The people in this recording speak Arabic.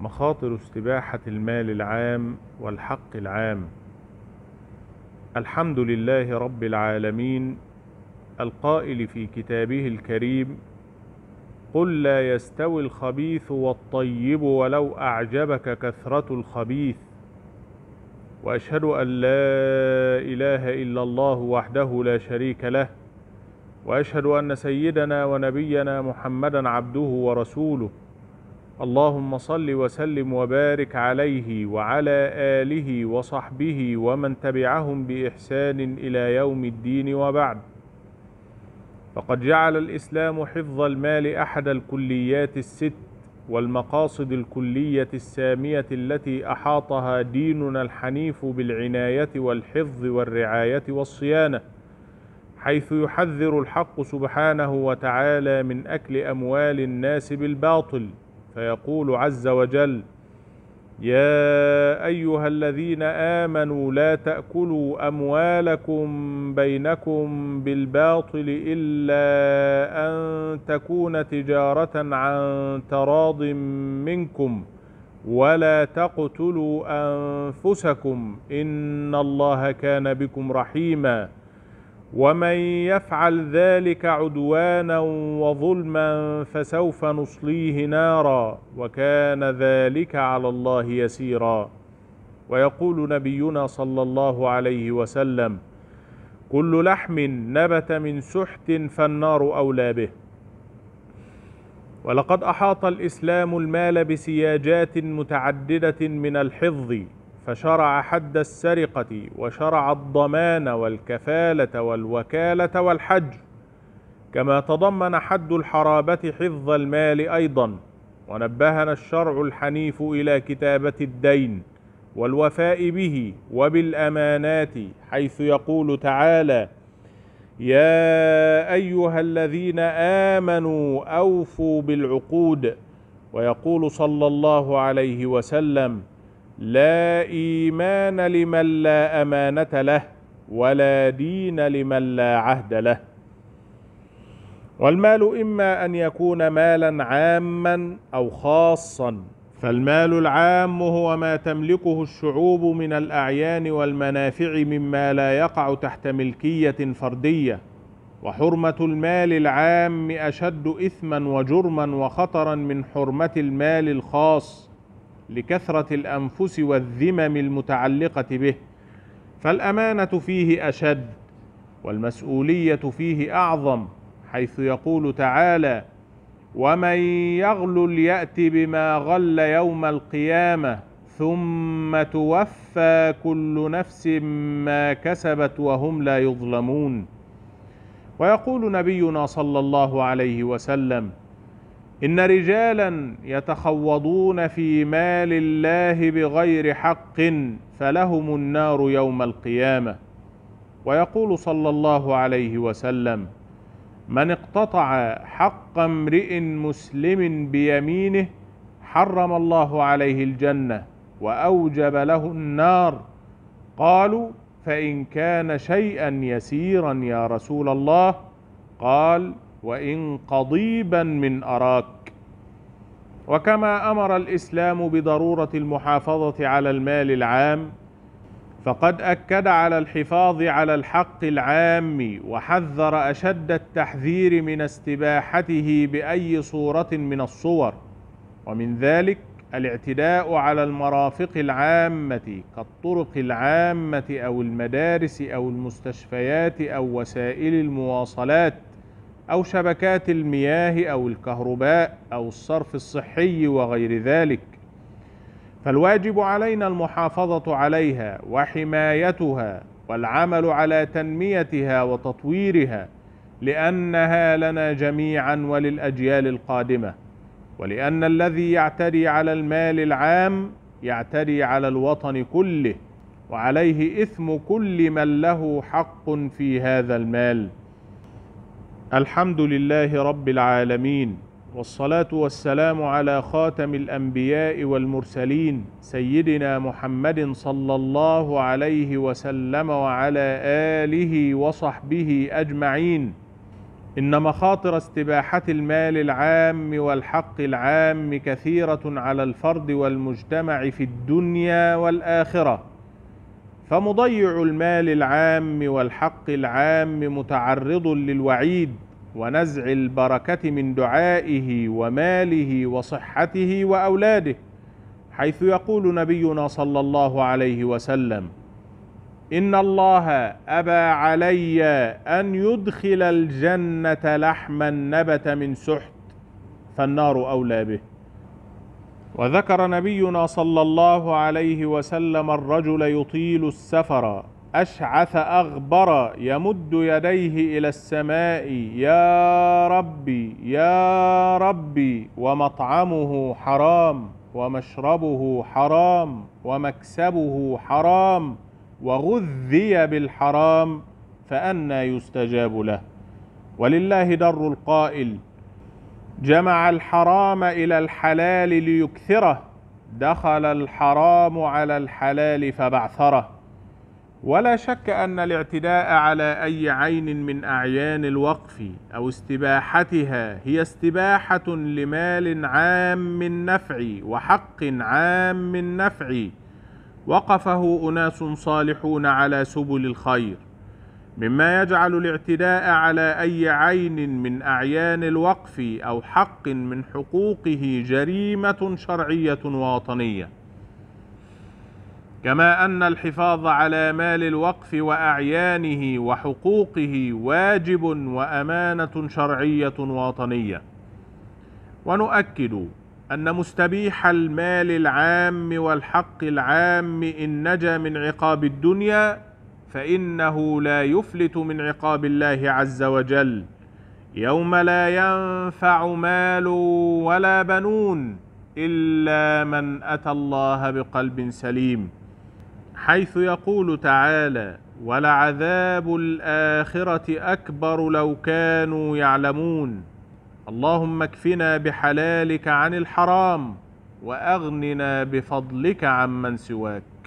مخاطر استباحة المال العام والحق العام الحمد لله رب العالمين القائل في كتابه الكريم قل لا يستوي الخبيث والطيب ولو أعجبك كثرة الخبيث وأشهد أن لا إله إلا الله وحده لا شريك له وأشهد أن سيدنا ونبينا محمدا عبده ورسوله اللهم صل وسلم وبارك عليه وعلى آله وصحبه ومن تبعهم بإحسان إلى يوم الدين وبعد فقد جعل الإسلام حفظ المال أحد الكليات الست والمقاصد الكلية السامية التي أحاطها ديننا الحنيف بالعناية والحفظ والرعاية والصيانة حيث يحذر الحق سبحانه وتعالى من أكل أموال الناس بالباطل فيقول عز وجل يا ايها الذين امنوا لا تاكلوا اموالكم بينكم بالباطل الا ان تكون تجاره عن تراض منكم ولا تقتلوا انفسكم ان الله كان بكم رحيما ومن يفعل ذلك عدوانا وظلما فسوف نصليه نارا وكان ذلك على الله يسيرا ويقول نبينا صلى الله عليه وسلم كل لحم نبت من سحت فالنار أولى به ولقد أحاط الإسلام المال بسياجات متعددة من الحفظ فشرع حد السرقة وشرع الضمان والكفالة والوكالة والحج كما تضمن حد الحرابة حفظ المال أيضا ونبهنا الشرع الحنيف إلى كتابة الدين والوفاء به وبالأمانات حيث يقول تعالى يا أيها الذين آمنوا أوفوا بالعقود ويقول صلى الله عليه وسلم لا إيمان لمن لا أمانة له ولا دين لمن لا عهد له والمال إما أن يكون مالا عاما أو خاصا فالمال العام هو ما تملكه الشعوب من الأعيان والمنافع مما لا يقع تحت ملكية فردية وحرمة المال العام أشد إثما وجرما وخطرا من حرمة المال الخاص لكثرة الأنفس والذمم المتعلقة به فالأمانة فيه أشد والمسؤولية فيه أعظم حيث يقول تعالى ومن يغل يأت بما غل يوم القيامة ثم توفى كل نفس ما كسبت وهم لا يظلمون ويقول نبينا صلى الله عليه وسلم ان رجالا يتخوضون في مال الله بغير حق فلهم النار يوم القيامه ويقول صلى الله عليه وسلم من اقتطع حق امرئ مسلم بيمينه حرم الله عليه الجنه واوجب له النار قالوا فان كان شيئا يسيرا يا رسول الله قال وإن قضيبا من أراك وكما أمر الإسلام بضرورة المحافظة على المال العام فقد أكد على الحفاظ على الحق العام وحذر أشد التحذير من استباحته بأي صورة من الصور ومن ذلك الاعتداء على المرافق العامة كالطرق العامة أو المدارس أو المستشفيات أو وسائل المواصلات أو شبكات المياه أو الكهرباء أو الصرف الصحي وغير ذلك فالواجب علينا المحافظة عليها وحمايتها والعمل على تنميتها وتطويرها لأنها لنا جميعا وللأجيال القادمة ولأن الذي يعتري على المال العام يعتري على الوطن كله وعليه إثم كل من له حق في هذا المال الحمد لله رب العالمين والصلاة والسلام على خاتم الأنبياء والمرسلين سيدنا محمد صلى الله عليه وسلم وعلى آله وصحبه أجمعين إن مخاطر استباحة المال العام والحق العام كثيرة على الفرد والمجتمع في الدنيا والآخرة فمضيع المال العام والحق العام متعرض للوعيد ونزع البركه من دعائه وماله وصحته واولاده حيث يقول نبينا صلى الله عليه وسلم ان الله ابى علي ان يدخل الجنه لحما نبت من سحت فالنار اولى به وذكر نبينا صلى الله عليه وسلم الرجل يطيل السفر أشعث أغبر يمد يديه إلى السماء يا ربي يا ربي ومطعمه حرام ومشربه حرام ومكسبه حرام وغذي بالحرام فأنى يستجاب له ولله در القائل جمع الحرام الى الحلال ليكثره دخل الحرام على الحلال فبعثره ولا شك ان الاعتداء على اي عين من اعيان الوقف او استباحتها هي استباحه لمال عام النفع وحق عام النفع وقفه اناس صالحون على سبل الخير مما يجعل الاعتداء على أي عين من أعيان الوقف أو حق من حقوقه جريمة شرعية وطنية كما أن الحفاظ على مال الوقف وأعيانه وحقوقه واجب وأمانة شرعية وطنية ونؤكد أن مستبيح المال العام والحق العام إن نجا من عقاب الدنيا فانه لا يفلت من عقاب الله عز وجل يوم لا ينفع مال ولا بنون الا من اتى الله بقلب سليم حيث يقول تعالى ولعذاب الاخره اكبر لو كانوا يعلمون اللهم اكفنا بحلالك عن الحرام واغننا بفضلك عمن سواك